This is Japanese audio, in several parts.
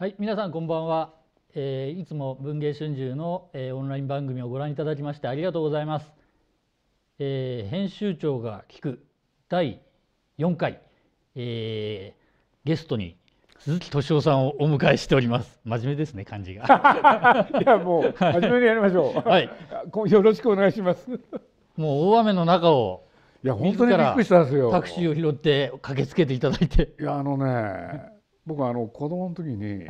はい、皆さんこんばんは。えー、いつも文藝春秋の、えー、オンライン番組をご覧いただきましてありがとうございます。えー、編集長が聞く第4回、えー、ゲストに鈴木敏夫さんをお迎えしております。真面目ですね、感じが。いや、もう、真面目にやりましょう。はい、よろしくお願いします。もう大雨の中を。いや、本当にびっくりしたんですよ。タクシーを拾って、駆けつけていただいて。いや、あのね。僕あの子供の時に、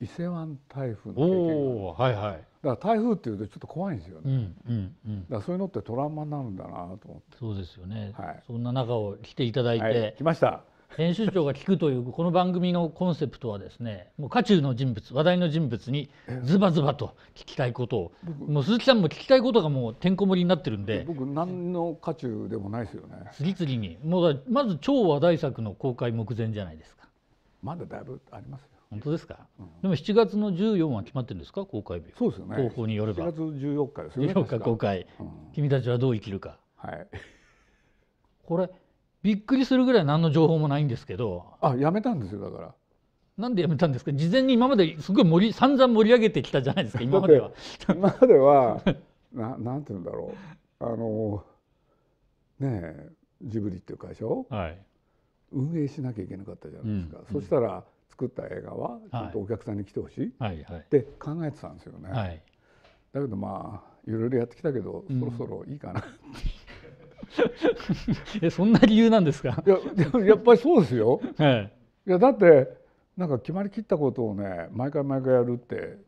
伊勢湾台風の経験がはいはいだから台風っていうとちょっと怖いんですよね、うんうんうん、だからそういうのってトラウマになるんだなと思ってそうですよね、はい、そんな中を来ていただいて、はい、来ました編集長が聞くというこの番組のコンセプトはですねもう渦中の人物話題の人物にズバズバと聞きたいことをもう鈴木さんも聞きたいことがもうてんこ盛りになってるんで僕何の渦中でもないですよね次々にもうまず超話題作の公開目前じゃないですかまだだいぶありますよ本当ですか、うん、でも七月の十四は決まってるんですか公開日そうですよね広報によれば7月十四日ですよね十四日公開、うん、君たちはどう生きるかはいこれびっくりするぐらい何の情報もないんですけどあやめたんですよだからなんでやめたんですか事前に今まですごい盛り散々盛り上げてきたじゃないですか今までは今までは ななんていうんだろうあのねえジブリっていう会社を、はい、運営しなきゃいけなかったじゃないですか、うん、そしたら作った映画はちょっとお客さんに来てほしいって考えてたんですよね、はい、だけどまあいろいろやってきたけど、そろそろいいかな、う ん、えそんな理由なんですかいややっぱりそうですよ、はい、いやだってなんか決まりきったことをね毎回毎回やるって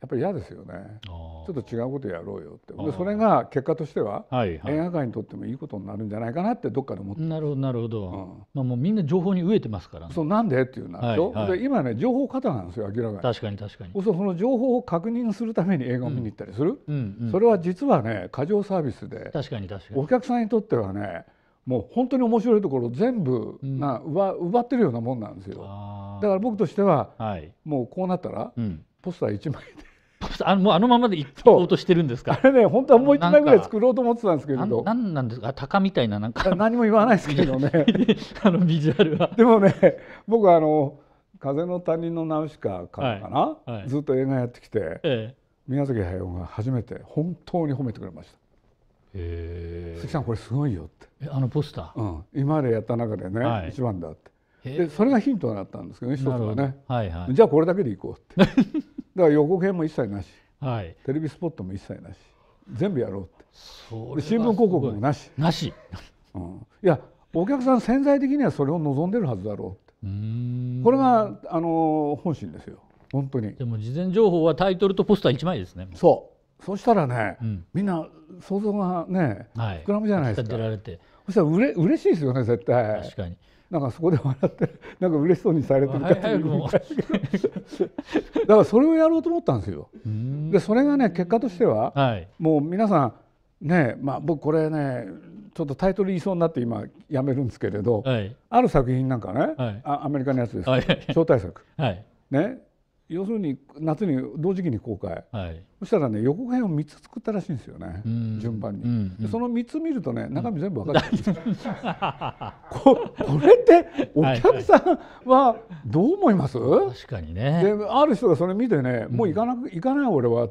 やっぱり嫌ですよねちょっと違うことやろうよってでそれが結果としては、映画界にとってもいいことになるんじゃないかなってどっかで思ってなるほどなるほど、うん、まあ、もうみんな情報に飢えてますから、ね、そうなんでっていうな、はいはい、で今ね情報過多なんですよ明らかに確かに確かにその情報を確認するために映画を見に行ったりする、うんうんうん、それは実はね過剰サービスで確かに確かにお客さんにとってはねもう本当に面白いところ全部な、うん、奪ってるようなもんなんですよだから僕としては、はい、もうこうなったら、ポスター1枚であのもうあのままでいこうとしてるんですかあれね本当はもう1枚ぐらい作ろうと思ってたんですけれど何なんですか鷹みたいななんか何も言わないですけどねあのビジュアルは でもね僕あの「風の谷のナウシカ」かな、はいはい、ずっと映画やってきて、ええ、宮崎駿が初めて本当に褒めてくれました「鈴木さんこれすごいよ」ってあのポスター、うん、今までやった中でね、はい、一番だってでそれがヒントになったんですけどね一つはね、はいはい、じゃあこれだけでいこうって だから予告編も一切なし、はい、テレビスポットも一切なし全部やろうって新聞広告もなしなし、うん、いやお客さん潜在的にはそれを望んでるはずだろうってこれがあの本心ですよ本当にでも事前情報はタイトルとポスター1枚ですねそうそしたらね、うん、みんな想像がね、膨らむじゃないですかそしたらうれ嬉しいですよね絶対確かになんかそこで笑ってなんか嬉しそうにされてるかっていう だからそれをやろうと思ったんですよ。でそれがね結果としては、はい、もう皆さんねまあ僕これねちょっとタイトル言いそうになって今やめるんですけれど、はい、ある作品なんかね、はい、あアメリカのやつです、はい、招待作、ね、要するに夏に同時期に公開、はい、そしたらね予告編を3つ作ったらしいんですよね、順番に、うんうん、その3つ見るとね中身全部分かるんでうん、ここれってお客さんはどう思います、はいはい、確かにねである人がそれ見てねもう行かなく、行かない俺は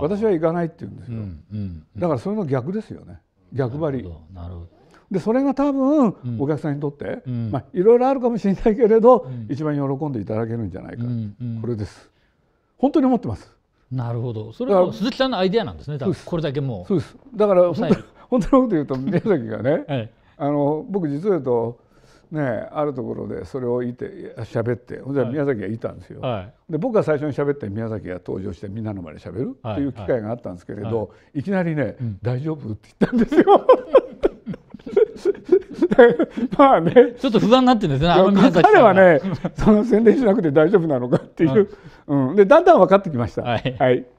私は行かないって言うんですよ、うんうんうん、だからそれの逆ですよね逆張りなるほどでそれが多分お客さんにとって、まあ、いろいろあるかもしれないけれど、一番喜んでいただけるんじゃないか、これです本当に思ってますなるほどそれは鈴木さんのアイデアなんですねこれだけもうそうですだから本当本当のこと言うと 宮崎がね、はい、あの僕実を言うとねあるところでそれをいてしゃべってほんで宮崎がいたんですよ、はい、で僕が最初に喋って宮崎が登場してみんなの前で喋るっていう機会があったんですけれど、はい、いきなりね「うん、大丈夫?」って言ったんですよ。まあねちょっと不安になってるんですね彼はねその宣伝しなくて大丈夫なのかっていう、うん、でだんだん分かってきました。はい、はい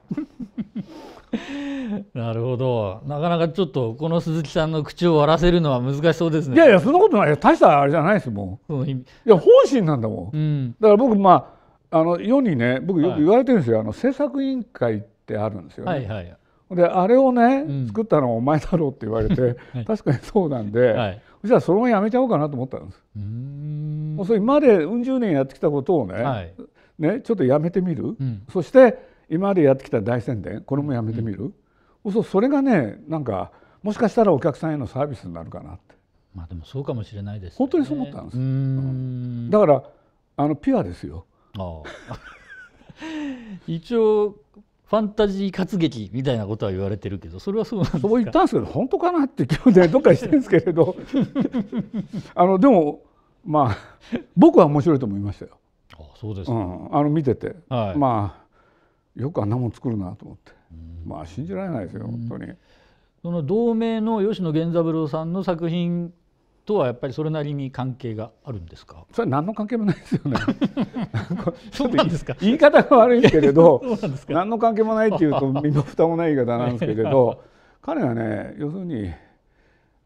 なるほどなかなかちょっとこの鈴木さんの口を割らせるのは難しそうですねいやいやそんなことない大したあれじゃないですもん、いや本心なんだもん、うん、だから僕まああの世にね僕よく言われてるんですよ、はい、あの政策委員会ってあるんですよね、はいはい、であれをね、うん、作ったのはお前だろうって言われて、はい、確かにそうなんで、はい、そしたらそのままやめちゃおうかなと思ったんですもうそれ今までうん十年やってきたことをねはい、ねちょっとやめてみる、うん、そして今までやってきた大宣伝これもやめてみる、うん、それがねなんかもしかしたらお客さんへのサービスになるかなって。まあでもそうかもしれないです、ね、本当にそう思ったんです。うん、だからあのピュアですよ。一応ファンタジー活劇みたいなことは言われてるけどそれはそうそう言ったんですけど本当かなって今日でどっかしてるんですけれど あのでもまあ僕は面白いと思いましたよ。あそうです、ね、うん、あの見てて、はい、まあよくあんなもん作るなと思って、まあ信じられないですよ本当に。その同名の吉野源三郎さんの作品とはやっぱりそれなりに関係があるんですか。それは何の関係もないですよね。そうなんですか。言い方が悪いけれど、何の関係もないっていうと 身も蓋もない言い方なんですけれど、彼はね要するに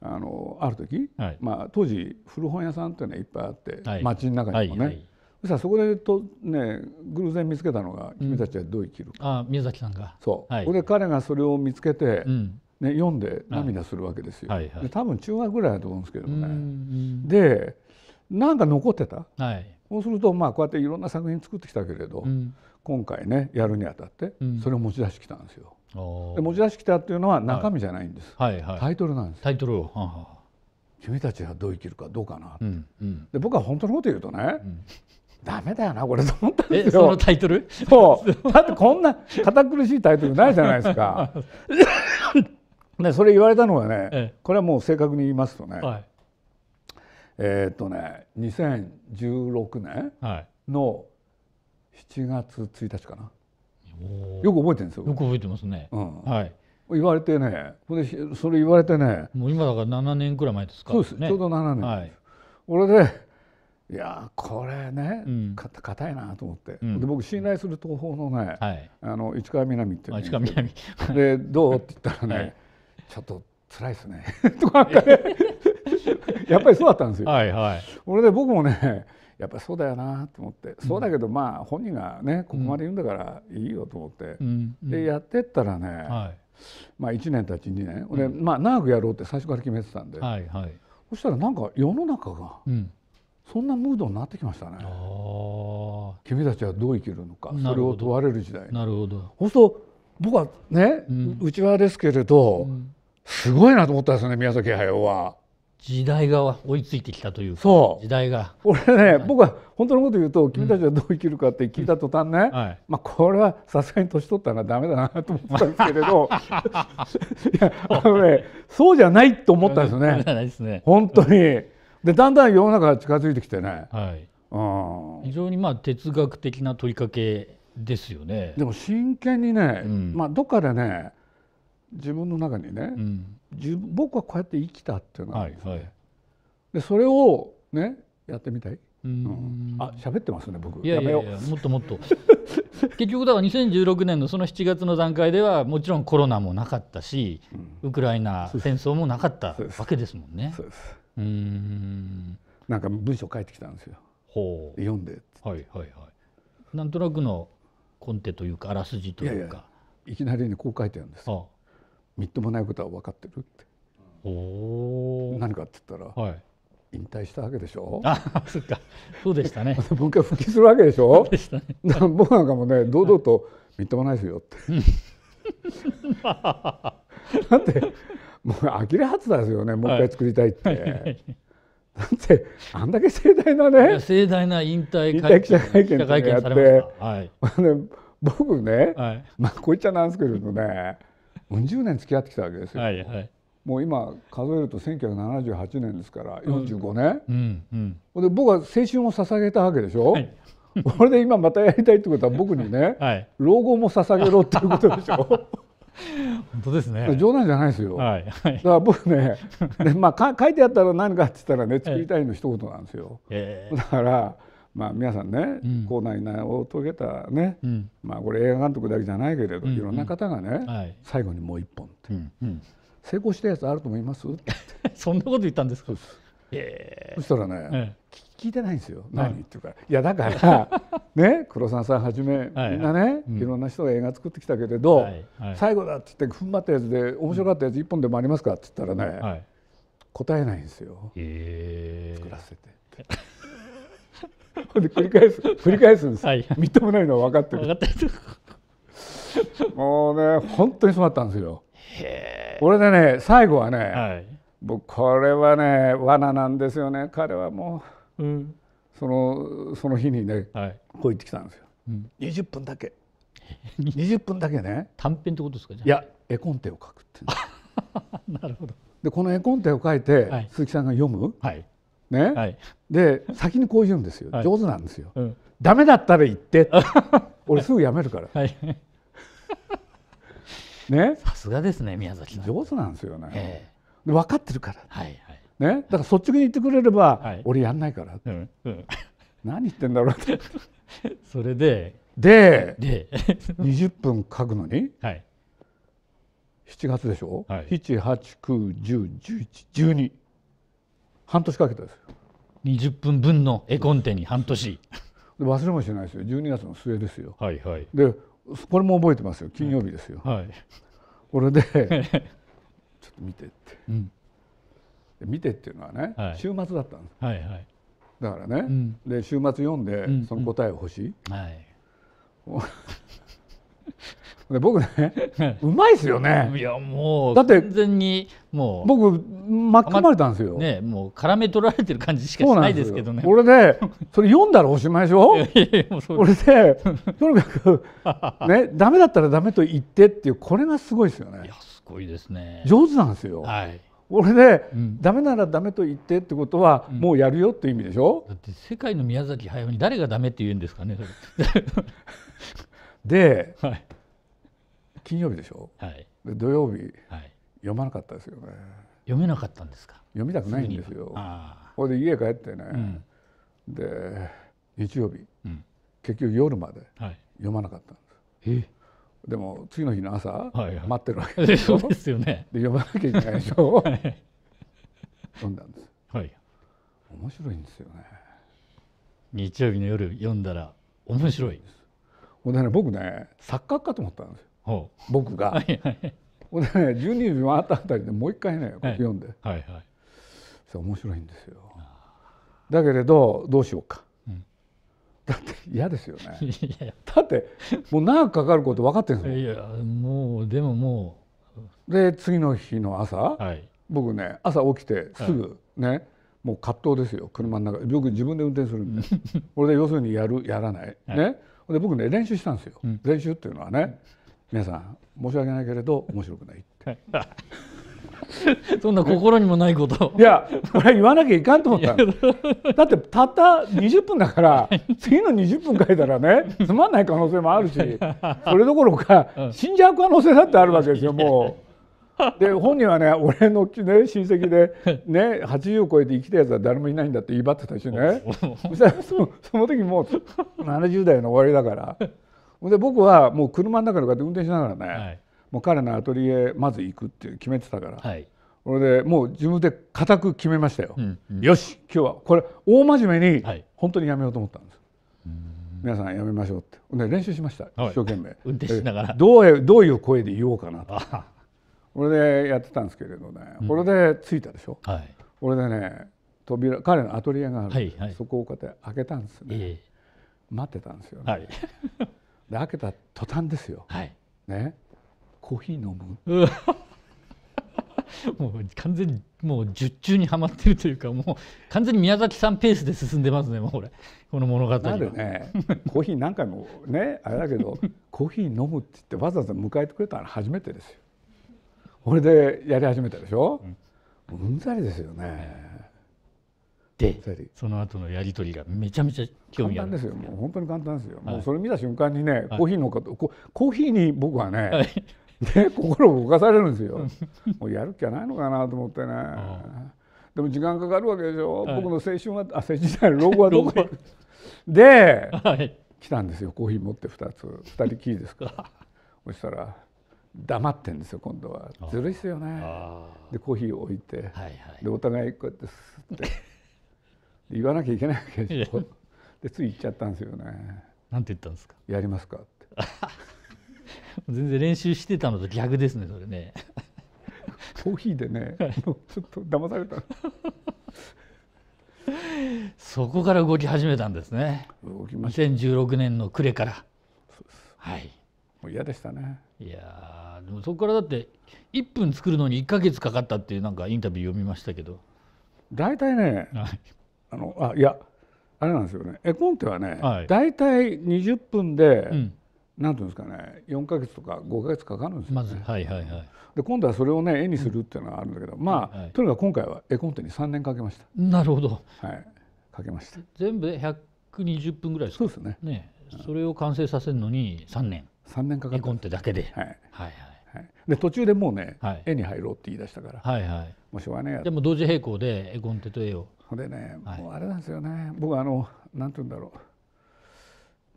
あのある時、はい、まあ当時古本屋さんってねいっぱいあって、はい、街の中にもね。はいはい、そしたそこでとね偶然見つけたのが「君たちはどう生きるか」うん、あ宮崎さんがそう、はい、で彼がそれを見つけて、うんね、読んで涙するわけですよ、はいはい、で多分中学ぐらいだと思うんですけどね。でなんか残ってた、はい、そうするとまあこうやっていろんな作品作ってきたけれど、うん、今回ねやるにあたってそれを持ち出してきたんですよ。うん、で持ち出してきたっていうのは中身じゃないんです、はいはい、タイトルなんですタイトルをはは君たちはどう生きるかどうかなうんうん、で僕は本当のこと言うとね、ダメだよなこれと思ったんですよそのタイトルそうだってこんな堅苦しいタイトルないじゃないですか ね、それ言われたのがね、ええ、これはもう正確に言いますとね、はい、えっとね2016年の7月1日かな、よく覚えてるんですよよく覚えてますね、うん、はい言われてねそれ言われてねもう今だから7年くらい前ですか、そうですちょうど7年、はい、俺でいやこれね、うん、か硬いなと思って、うん、で僕信頼する東宝のね、はい、あの市川みなみっていう、ね、市川みなみでどうって言ったらね、はいちょっと辛いですね とかね やっぱりそうだったんですよ。はいはい、俺で僕もねやっぱりそうだよなと思って、うん、そうだけどまあ本人がねここまで言うんだからいいよと思って、うん、でやってったらね、はい、まあ1年たち2年俺、まあ、長くやろうって最初から決めてたんで、はいはい、そしたらなんか世の中が、そんなムードになってきましたね。君たちはどう生きるのかそれを問われる時代なるほどそうすると僕はね、うちわですけれど、すごいなと思ったんですよね宮崎駿は。時代が追いついてきたというそう時代がこはね、僕は本当のこと言うと君たちはどう生きるかって聞いた途端ね、はい、まあこれはさすがに年取ったらダメだなと思ったんですけれど いやあのねそうじゃないと思ったんですよねですね本当に。でだんだん世の中が近づいてきてね、はいうん、非常にまあ哲学的な問いかけですよねでも真剣にね、うん、まあ、どっかでね自分の中にね、うん、自分僕はこうやって生きたっていうのは、はいはい、でそれをねやってみたい。うん、あ喋ってますね僕いやいやもっともっと 結局だから2016年のその7月の段階ではもちろんコロナもなかったし、うん、ウクライナ戦争もなかったわけですもんね。そうですうんなんか文章書いてきたんですよ。ほう読んで、はいはいはい、なんとなくのコンテというかあらすじというかいきなりにこう書いてあるんですよ、みっともないことは分かってるってお何かって言ったら、はい、引退したわけでしょあ そっかそうでしたねもう一回復帰するわけでしょでした、ね、僕なんかもね堂々と「みっともないですよ」って だってもう呆れはずですよねもう一回作りたいって。はいだってあんだけ盛大なね盛大な引退会見会見されまし僕ね、はい、まあこう言っちゃなんですけれどねうん十年付き合ってきたわけですよ。はいはい、もう今数えると1978年ですから45年、うんうんうん、で僕は青春を捧げたわけでしょ、はい、これで今またやりたいってことは僕にね、はい、老後も捧げろっていうことでしょ本当ですね冗談じゃないですよ、はいはい、だから僕ねまあ、か書いてあったら何かって言ったらね作りたいの一言なんですよ、えー、だからまあ、皆さんね、うん、高難に名を遂げたね、うん、まあ、これ映画監督だけじゃないけれど、うんうん、いろんな方がね、はい、最後にもう一本って、うんうん、成功したやつあると思います そんなこと言ったんですかそえー、そしたらね、ええ、聞聞いてないんですよ、何っていうかい、やだから ね黒沢さんはじめみんなね、はいはい、いろんな人が映画作ってきたけれど、はい最後だっつって踏ん張ったやつで面白かったやつ一本でもありますかって言ったらね、はい、答えないんですよ、えー、作らせてって。で繰り返す繰り返すんです、はい、みっともないのは分かってるもうね本当にそうだったんですよ俺でね最後はね、はい、僕これはね罠なんですよね彼はもううん、そのその日にね、はい、こう言ってきたんですよ、うん、20分だけ20分だけね 短編ってことですかいや絵コンテを書くって なるほどでこの絵コンテを書いて、はい、鈴木さんが読む、はいね、はい、で先にこう言うんですよ、上手なんですよ、うん、だったら言って 俺すぐやめるから、はい、ねさすがですね宮崎さん上手なんですよね、え分かってるから、はい、ね、だから率直に言ってくれれば、はい、俺やんないからって、うんうん、何言ってんだろうって それででで20 分書くのに、はい、7月でしょ、はい、789101112半年かけたですよ20分分の絵コンテに半年忘れもしないですよ12月の末ですよ、はいはい、でこれも覚えてますよ金曜日ですよ、はい、これで ちょっと見てって。うん見てっていうのはね、はい、週末だったんです、はいはい、だからね、うん、で週末読んでその答えを欲しい、うんうんはい、で僕ねうまいですよねいやもうだって完全にもう僕巻き込まれたんですよ、ねもう絡め取られてる感じしかしないですけどね俺でそれ読んだらおしまいでしょ う俺でとにかく ねダメだったらダメと言ってっていうこれがすごいですよねいやすごいですね上手なんですよはい俺ね、うん、ダメならダメと言ってってことは、もうやるよって意味でしょだって世界の宮崎駿に誰がダメって言うんですかねで、はい、金曜日でしょ、はい、で土曜日、はい、読まなかったですよね読めなかったんですか読みたくないんですよほいで家帰ってね、うん、で日曜日、うん、結局夜まで読まなかったんです、えでも次の日の朝、はい待ってるわけでしょそですよねで呼ばなきゃいけないでしょ、う。読んだんです、はい、面白いんですよね日曜日の夜読んだら面白いほんでね僕ね作家かと思ったんですよ僕がはほんでね12時回ったあたりでもう一回ねここ読んで、はい、はいはいそれ面白いんですよだけれどどうしようかだって嫌ですよね だってもう長くかかること分かってるんですもんいやもうでももうで次の日の朝、はい、僕ね朝起きてすぐね、はい、もう葛藤ですよ車の中僕自分で運転するんで これで要するにやるやらない、はい、ねで僕ね練習したんですよ、うん、練習っていうのはね、皆さん申し訳ないけれど面白くないって。そんな心にもないこといやこれ言わなきゃいかんと思っただってたった20分だから次の20分書いたらねつまんない可能性もあるしそれどころか死んじゃう可能性だってあるわけですよもう。で本人はね俺の、ね、親戚で、ね、80を超えて生きたやつは誰もいないんだって威張ってたしねそしたらその時もう70代の終わりだからで僕はもう車の中でこうやって運転しながらね、はいもう彼のアトリエまず行くって決めてたから、はい、それでもう自分で固く決めましたよ、うんうん、よし今日はこれ大真面目に本当にやめようと思ったんです、はい、皆さんやめましょうってで練習しました、一生懸命 運転しながらどうどういう声で言おうかなとこれでやってたんですけれどねこれで着いたでしょ、うん、はい、これでね扉彼のアトリエがある、はいはい、そこをこうやって開けたんですね、えー、待ってたんですよね、ね、はい、で開けた途端ですよ、はい、ねコーヒー飲む もう完全にもう十中にはまってるというかもう完全に宮崎さんペースで進んでますねもうこれこの物語なるねコーヒー何回もね あれだけどコーヒー飲むって言ってわざわざ迎えてくれたの初めてですよこれでやり始めたでしょ、うん、うんざりですよねでその後のやり取りがめちゃめちゃ興味あるんですよもう本当に簡単ですよ、はい、もうそれ見た瞬間にねコーヒーのと、はい、コーヒーに僕はね、はいで心を動かされるんですよもうやる気はないのかなと思ってね、でも時間かかるわけでしょ、はい、僕の青春はあ青春時代の老後はどこ で、はい、来たんですよコーヒー持って2つ2人きりですからそしたら黙ってんですよ今度はずるいっすよねでコーヒーを置いて、はいはい、でお互いこうやってすって 言わなきゃいけないわけでしょでつい行っちゃったんですよねなんて言ったんですかやりますかって 全然練習してたのと逆ですねそれねコーヒーでね、はい、ちょっと騙されたそこから動き始めたんですね動きました2016年の暮れからはいもう嫌でしたねいやでもそこからだって1分作るのに1か月かかったっていうなんかインタビュー読みましたけど大体ね、はい、あのあいやあれなんですよね絵コンテはね、はい、大体20分で、うんなんていうんですかね4か月とか5か月かかるんですよ、ね、まず、はいはいはい、で今度はそれをね絵にするっていうのはあるんだけど、うん、まあ、はい、とにかく今回は絵コンテに3年かけましたなるほどはいかけました全部で120分ぐらいですかそうですねね、うん、それを完成させるのに3年3年かかっ絵コンテだけで、はい、はいはいはいで途中でもうね、はい、絵に入ろうって言い出したからはいはいもうしょうがねでも同時並行で絵コンテと絵をでね、もうあれなんですよね僕あのなんて言うんだろう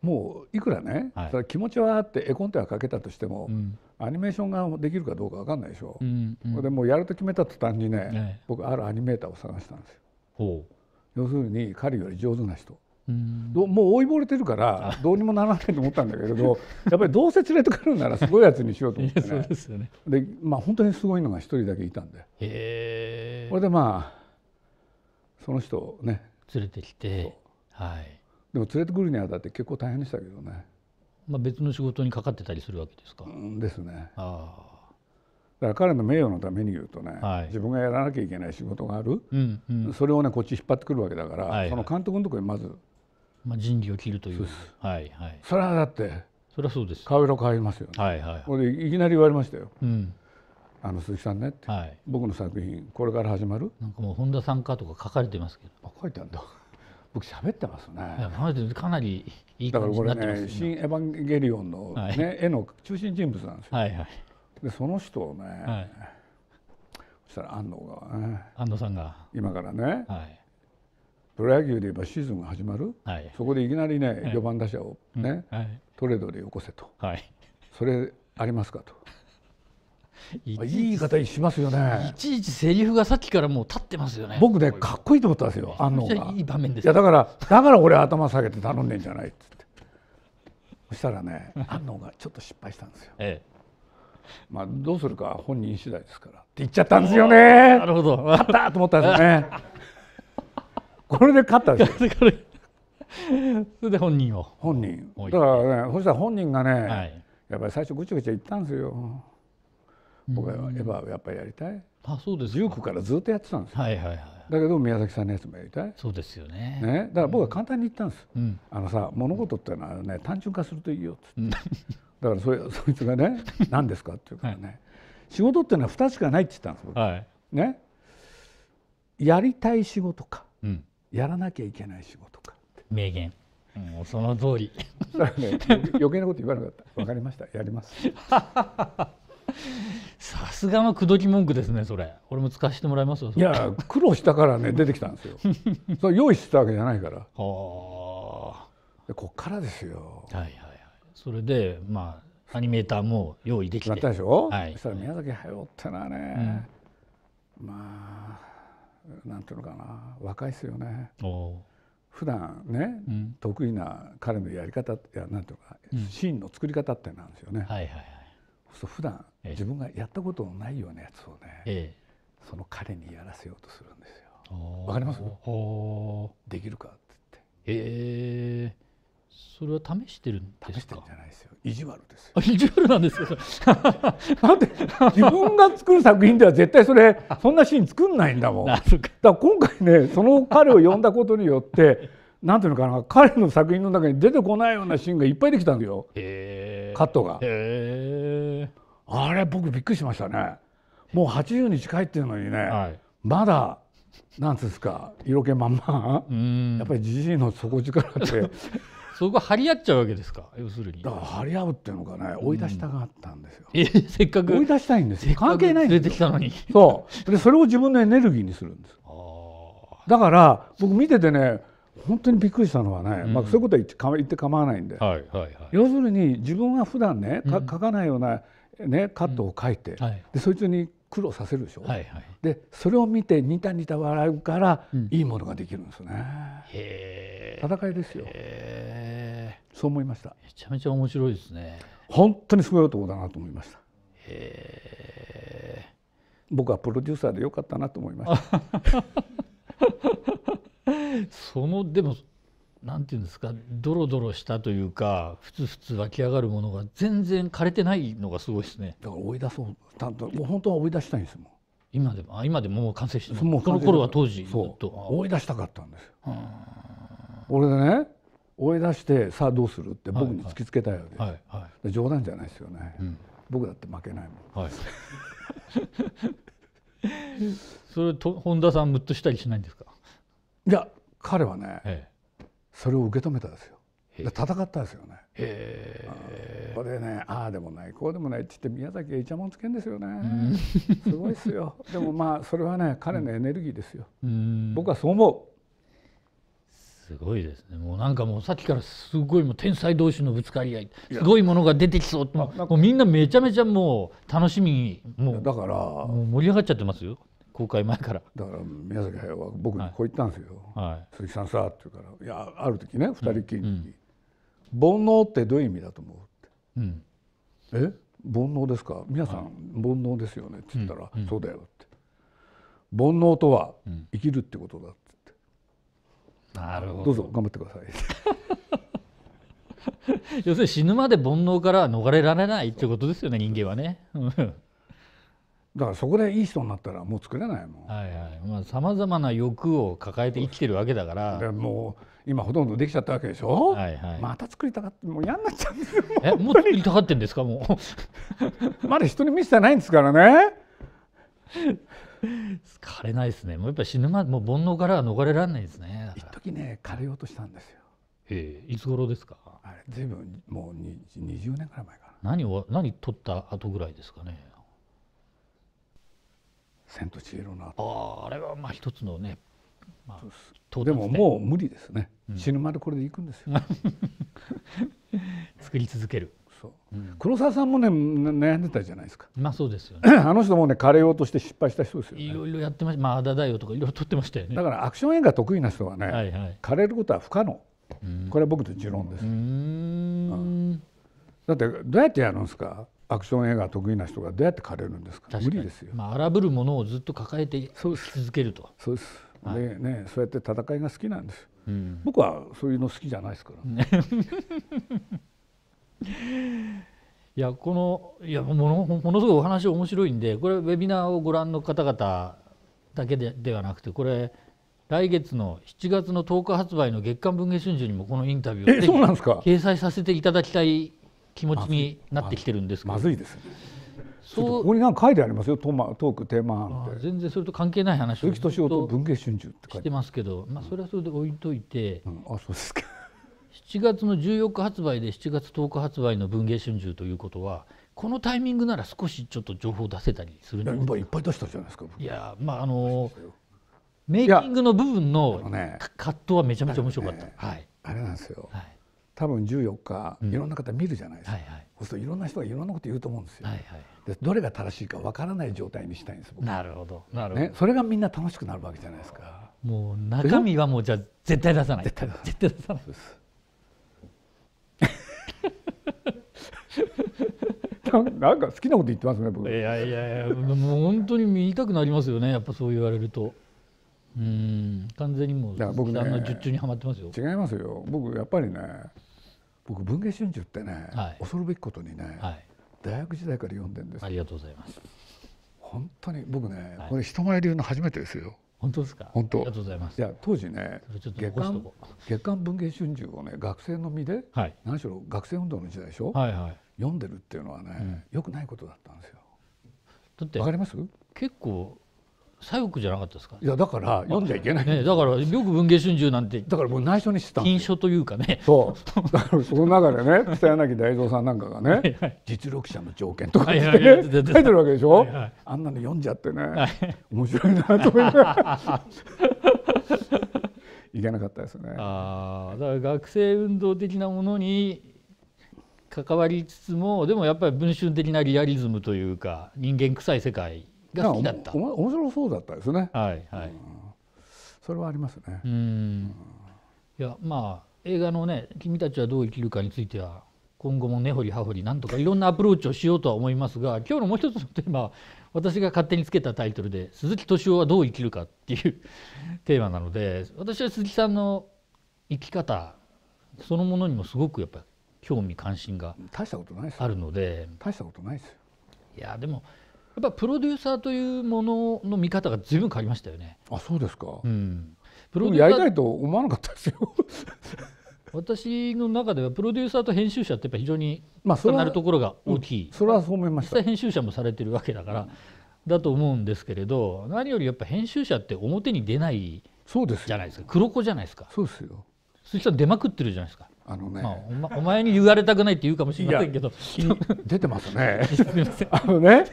もういくらね、はい、そ気持ちはあって絵コンテはかけたとしても、うん、アニメーションができるかどうか分かんないでしょ、うんうん、でもうやると決めた途端にね、ね僕あるアニメーターを探したんですよ。要するに彼より上手な人、うもう追いぼれてるからどうにもならないと思ったんだけれど やっぱりどうせ連れてくるならすごいやつにしようと思ってねね、でまあ本当にすごいのが一人だけいたんでこれでまあその人をね連れてきてはいでも連れてくるにあたって結構大変でしたけどね。まあ、別の仕事にかかってたりするわけですか。うん、ですね。ああ。だから彼の名誉のために言うとね、はい、自分がやらなきゃいけない仕事がある、うんうん、それをねこっち引っ張ってくるわけだから、はいはい、その監督のところにまず、まあ、人事を切るというはいはい、それはだってそれはそうです顔色変わりますよね、はいはい、これいきなり言われましたよ、うん、あの鈴木さんねって、はい、僕の作品これから始まるなんかもう本田さんかとか書かれてますけどあ書いてあるんだ僕喋ってますね。かなりいい感じになってます、だからこれね「新エヴァンゲリオンのね」はい、絵の中心人物なんですよ。はいはい、でその人をね、はい、そしたら安藤が、ね、安藤さんが今からね、はい、プロ野球で言えばシーズンが始まる、はい、そこでいきなりね、4番打者をね、トレードでよこせと、それありますかと。いい言い方しますよねいちいちセリフがさっきからもう立ってますよね僕ねかっこいいと思ったんですよ安納がいい場面ですいやだからだから俺頭下げて頼んでんじゃないっつってそしたらね安納がちょっと失敗したんですよ、ええまあ、どうするか本人次第ですからって言っちゃったんですよね。なるほど勝ったと思ったんですよね。これで勝ったんですよ。それで本人を。本人。だからね、そしたら本人がね、はい、やっぱり最初ぐちぐち言ったんですよ。僕はエヴァをやっぱりやりたいあそうですよ。9からずっとやってたんですはいはいはい、だけど宮崎さんのやつもやりたいそうですよねねだから僕は簡単に言ったんです、うん、あのさ物事っていうのはね単純化するといいよっつって、うん、だからそれそいつがね 何ですかっていうからね、はい、仕事っていうのは2つしかないって言ったんです僕、はい、ねやりたい仕事か、うん、やらなきゃいけない仕事か名言もうその通りね、余計なこと言わなかった分かりましたやります さすがは口説き文句ですねそれ俺も使わせてもらいますよいや苦労したからね出てきたんですよ それ用意してたわけじゃないからはあこっからですよはいはいはいそれでまあアニメーターも用意できてったでしょ、はい、そしたら宮崎駿ってのはね、うん、まあなんていうのかな若いですよねお普段ね、うん、得意な彼のやり方やなんていうか、うん、シーンの作り方ってなんですよね、はいはいはいそう普段自分がやったことのないようなやつをね、ええ、その彼にやらせようとするんですよ。わかりますできるかって言って。えーそれは試してるん試してるんじゃないですよ。意地悪ですよ。意地悪なんですよ。だって自分が作る作品では絶対それそんなシーン作んないんだもん。だから今回ねその彼を呼んだことによってなんていうのかな彼の作品の中に出てこないようなシーンがいっぱいできたんですよカットが。えあれ僕びっくりしましたね。もう80に近いっていうのにね、はい、まだなんですか色気まんまんやっぱりじじいの底力って そこ張り合っちゃうわけですか要するにだから張り合うっていうのかね追い出したかったんですよ、えせっかく追い出したいんです関係ないんですよそうでそれを自分のエネルギーにするんですだから僕見ててね本当にびっくりしたのはね、うん、まあ、そういうことは言って言って構わないんで、はいはいはい、要するに自分は普段ねか書かないような、ね、カットを書いて、はい、でそいつに苦労させるでしょ、はいはい、でそれを見てニタニタ笑うから、いいものができるんですね、うん、戦いですよそう思いましためちゃめちゃ面白いですね本当にすごい男だなと思いましたへ僕はプロデューサーでよかったなと思いました そのでも何て言うんですかドロドロしたというかふつふつ湧き上がるものが全然枯れてないのがすごいですねだから追い出そうんともう本当は追い出したいんですもん今でもあ今でももう完成してそもうこの頃は当時そう追い出したかったんですよ俺でね追い出してさあどうするって僕に突きつけたいわけ、はいはいはい、冗談じゃないですよね、うん、僕だって負けないもん、はい、それと本田さんムッとしたりしないんですかいや彼はね、ええ、それを受け止めたですよで戦ったですよね。へこれねああでもないこうでもないって言って宮崎がイチャモンつけんですよね、うん、すごいですよでもまあそれはね彼のエネルギーですよ、うん、僕はそう思うすごいですねもうなんかもうさっきからすごいもう天才同士のぶつかり合いすごいものが出てきそうってもうみんなめちゃめちゃもう楽しみにもうだから盛り上がっちゃってますよ公開前からだから宮崎駿は僕にこう言ったんですよ「はい、鈴木さんさ」って言うからいやある時ね二人きりに、うんうん、煩悩ってどういう意味だと思う?」って「うん、え煩悩ですか皆さん、はい、煩悩ですよね」って言ったら「うん、そうだよ」って「煩悩とは生きるってことだ」って言って「なるほどどうぞ頑張ってください」要するに死ぬまで煩悩から逃れられないってことですよね人間はね。だからそこでいい人になったらもう作れないもん。はいはい。まあさまざまな欲を抱えて生きてるわけだから。でもう今ほとんどできちゃったわけでしょ。はいはい。また作りたがってもう嫌になっちゃうんですよ。えもう作りたがってんですかもう。まだ人に見せてないんですからね。枯れないですね。もうやっぱ死ぬまでもう煩悩からは逃れられないですね。一時ね枯れようとしたんですよ。ええいつ頃ですか。あれずいぶんもう二十年ぐらい前かな。何を何取った後ぐらいですかね。千と千尋のああれはまあ一つのね、まあ、でももう無理ですね、うん、死ぬまでこれでいくんですよ 作り続けるそう、うん、黒沢さんもね悩んでたじゃないですかまあそうですよ、ね、あの人もね枯れようとして失敗した人ですよ、ね、いろいろやってましたまああだだよとかいろいろ撮ってましたよねだからアクション映画得意な人はね、はいはい、枯れることは不可能、うん、これは僕の持論です、うん、だってどうやってやるんですかアクション映画得意な人がどうやって枯れるんですか無理ですよ、まあ、荒ぶるものをずっと抱えてき続けるとそうです、はい、でね、そうやって戦いが好きなんですうん、僕はそういうの好きじゃないですから、ね いやこのいやものものすごいお話面白いんでこれウェビナーをご覧の方々だけでではなくてこれ来月の7月の10日発売の月刊文藝春秋にもこのインタビューを掲載させていただきたい気持ちになってきてるんですけどまずいですそうここになか書いてありますよトマトークテーマ全然それと関係ない話を鈴木と文藝春秋って書いてますけど、まあ、それはそれで置いといて、うん、あそうですか7月の14日発売で7月10日発売の文藝春秋ということはこのタイミングなら少しちょっと情報を出せたりするんじゃないですかいっぱい出したじゃないですかいやまああのメイキングの部分の葛藤はめちゃめちゃ面白かった、ね、はい、あれなんですよ、はい多分14日、いろんな方見るじゃないですか、はいはい、そうするといろんな人がいろんなこと言うと思うんですよ、はいはい、でどれが正しいかわからない状態にしたいんですなるほどなるほど、ね、それがみんな楽しくなるわけじゃないですかもう中身はもうじゃあ絶対出さない絶対出さない なんか好きなこと言ってますね僕いやいやいやもう本当に見たくなりますよねやっぱそう言われると。うん完全にもう僕ね、あんな術中にはまってますよ違いますよ僕やっぱりね僕文藝春秋ってね、はい、恐るべきことにね、はい、大学時代から読んでるんですありがとうございます本当に僕ね、はい、これ人前で言うの初めてですよ本当ですか本当ありがとうございますいや当時ね月刊月刊文藝春秋をね学生の身で、はい、何しろ学生運動の時代でしょ、はいはい、読んでるっていうのはね、うん、よくないことだったんですよだってわかります結構左翼じゃなかったですかいやだから読んじゃいけない、ね、だからよく文藝春秋なんてだからもう内緒にしてた禁書というかねそうだからその中でね草柳大蔵さんなんかがねはい、はい、実力者の条件とかって書いてるわけでしょ、はいはい、あんなの読んじゃってね、はい、面白いなと思いないけなかったですねああだから学生運動的なものに関わりつつもでもやっぱり文春的なリアリズムというか人間臭い世界が好きだった面白そうだったですねはいはい、それはありますねうんいやまあ映画のね「君たちはどう生きるか」については今後も根掘り葉掘りなんとかいろんなアプローチをしようとは思いますが今日のもう一つのテーマは私が勝手につけたタイトルで「鈴木敏夫はどう生きるか」っていうテーマなので私は鈴木さんの生き方そのものにもすごくやっぱ興味関心があるので大したことないですよ。いやでもっぱプロデューサーというものの見方が随分変わりましたよね。あそうですか、うん、プロデューサーやりたいと思わなかったですよ 私の中ではプロデューサーと編集者ってやっぱ非常に重なるところが大きい、まあ、それは、うん、そう思いました実際編集者もされてるわけだから、だと思うんですけれど何よりやっぱ編集者って表に出ないそうですじゃないですか黒子じゃないですかそうですよ鈴木さん出まくってるじゃないですかあのね、まあ、お前に言われたくないって言うかもしれませんけど出てますね すみませんあのね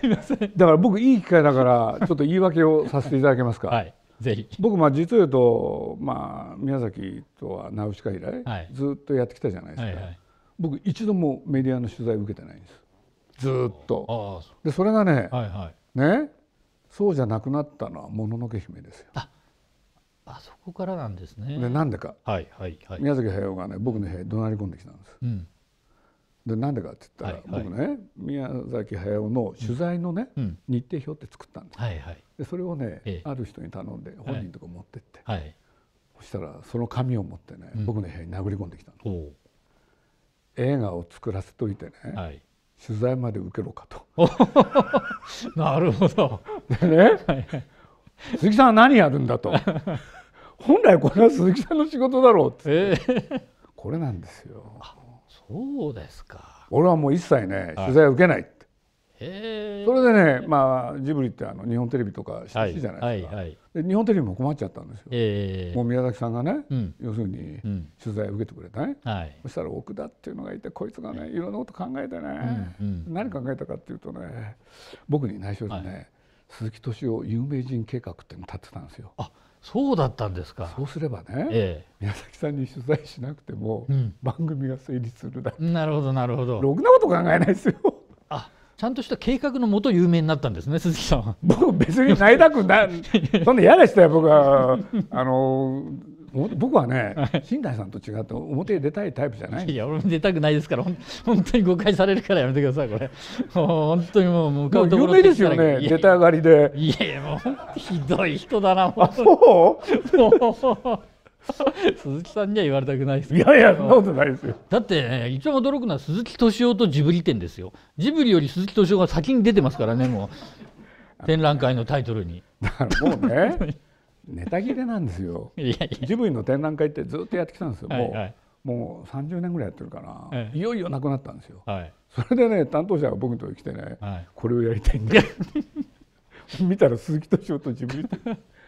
だから僕いい機会だからちょっと言い訳をさせていただけますか、はい、ぜひ僕まあ実を言うと、まあ、宮崎とはナウシカ以来、はい、ずっとやってきたじゃないですか、はいはい、僕一度もメディアの取材受けてないんですずっとでそれがね、はいはい、ねそうじゃなくなったのは「もののけ姫」ですよ。ああそこからなんですねでなんでか、はいはいはい、宮崎駿がね僕の部屋に怒鳴り込んできたんです、うん、でなんでかって言ったら、はいはい、僕ね宮崎駿の取材のね、うん、日程表って作ったんです、はいはい、でそれをね、ええ、ある人に頼んで本人とか持ってって、はい、そしたらその紙を持ってね、僕の部屋に殴り込んできたの映画を作らせといてね、はい、取材まで受けろかと なるほどでね、はいはい鈴木さんは何やるんだと本来これは鈴木さんの仕事だろうって、えー、これなんですよそうですか俺はもう一切ね取材を受けないって、それでね、まあ、ジブリってあの日本テレビとかしいじゃないですか、はいはいはい、で日本テレビも困っちゃったんですよ、えー、もう宮崎さんがね、うん、要するに取材を受けてくれたね、うん、そしたら奥田っていうのがいてこいつがねいろんなこと考えてね、うんうん、何考えたかっていうとね僕に内緒でね、はい鈴木敏夫有名人計画っていうのを立てたんですよ。あそうだったんですかそうすればね、ええ、宮崎さんに取材しなくても、番組が成立するだ、うん、なるほどなるほどろくなこと考えないですよ。あちゃんとした計画のもと有名になったんですね鈴木さんは。僕別にないたくないそんな嫌でしたよ僕はあの僕はね、新大さんと違って表に出たいタイプじゃないいや俺も出たくないですから 本当に誤解されるからやめてくださいこれ本当にもう向かうところですよね出た上がりでいやもうひどい人だなもうそう 鈴木さんには言われたくないですいやいやそんなことないですよだって、ね、一番驚くのは鈴木敏夫とジブリ展ですよジブリより鈴木敏夫が先に出てますからねもう 展覧会のタイトルに。だからもうねネタ切れなんですよ いやジブリの展覧会ってずっとやってきたんですよ、もう、はいはい、もう30年ぐらいやってるから、ええ、いよいよなくなったんですよ、はい、それでね担当者が僕のとこに来てね、はい、これをやりたいんだ 見たら鈴木敏夫とジブリ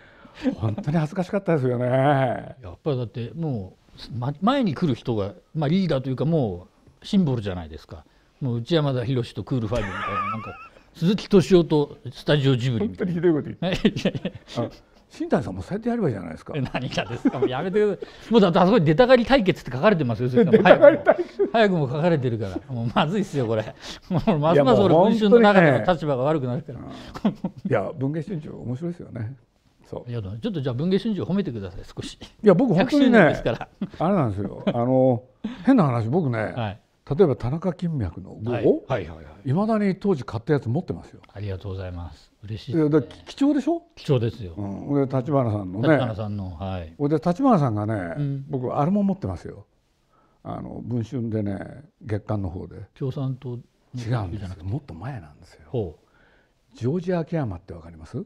本当に恥ずかしかったですよねやっぱりだってもうま、前に来る人が、まあ、リーダーというかもうシンボルじゃないですかもう内山田博とクールファイブみたいななんか。鈴木敏夫とスタジオジブリみたいな。本当にひどいこと言って。新谷さんもそうやってやればいいじゃないですか。何がですか、もうやめてください。もうだってあそこに出たがり対決って書かれてますよ、それ出たがり対決早くも書かれてるから、もうまずいっすよ、これ。もうますます俺、文春の中での立場が悪くなるから。いや、文藝春秋、面白いですよね。そういやちょっとじゃあ文藝春秋褒めてください少しいや僕本当にねあれなんですよあの変な話僕ね、はい、例えば田中金脈の号を、はいはいはいい、まだに当時買ったやつ持ってますよありがとうございます嬉しい、ね、貴重でしょ貴重ですよ、うん、で立花さんのね立花さんのはいで立花さんがね、うん、僕あれも持ってますよあの文春でね月刊の方で共産党違うんですよもっと前なんですよジョージ・ア秋マってわかりますジ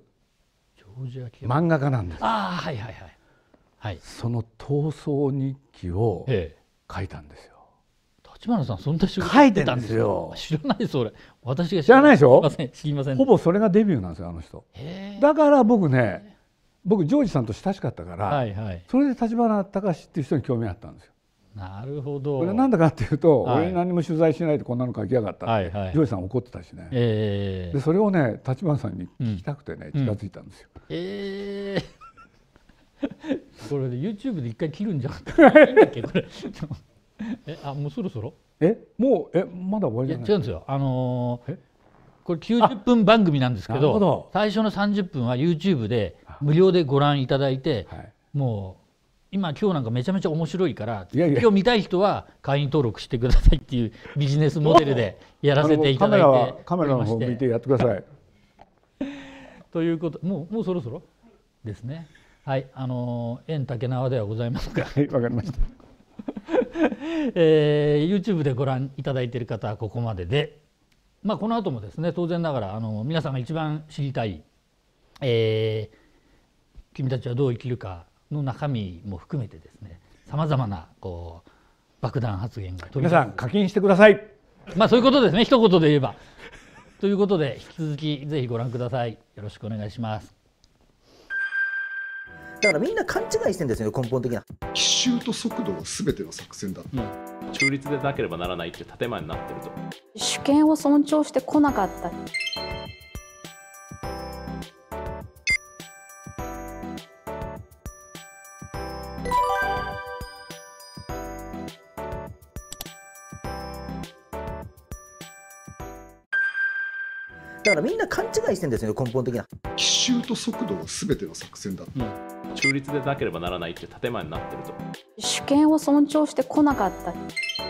ョージ・ア秋マ漫画家なんですああはいはいはいはいその闘争日記を書いたんですよ立花さんそんな仕事書いてたんですよ知らないですそれ私が知らないでしょ知りませんほぼそれがデビューなんですよあの人だから僕ね僕ジョージさんと親しかったから、はいはい、それで立花隆っていう人に興味あったんですよなるほどこれなんだかっていうと、はい、俺何も取材しないでこんなの書きやがったって、はいはい、ジョージさん怒ってたしね、えー、でそれをね立花さんに聞きたくてね、うん、近づいたんですよ、うん、ええーこれで YouTube で一回切るんじゃなかったっけこれえあもうそろそろえもうえまだ終わりじゃない違うんですよあのー、これ90分番組なんですけど最初の30分は YouTube で無料でご覧いただいて、はい、もう今今日なんかめちゃめちゃ面白いからいやいや今日見たい人は会員登録してくださいっていうビジネスモデルで やらせていただいてカメラの方見てやってください。ということもうもうそろそろですね。はい、あの円竹縄ではございますが。はい、わかりました。えー、YouTube でご覧いただいている方はここまでで、まあ、この後もですね当然ながらあの皆さんが一番知りたい、えー、君たちはどう生きるかの中身も含めてですねさまざまなこう爆弾発言が皆さん課金してくださいまあそういうことですね一言で言えば。ということで引き続きぜひご覧ください。よろしくお願いします。だからみんな勘違いしてんですよね根本的な奇襲と速度が全ての作戦だ、うん、中立でなければならないって建前になってると主権を尊重してこなかっただからみんな勘違いしてんですよ根本的な奇襲と速度が全ての作戦だ、うん中立でなければならないって建前になってると。主権を尊重してこなかった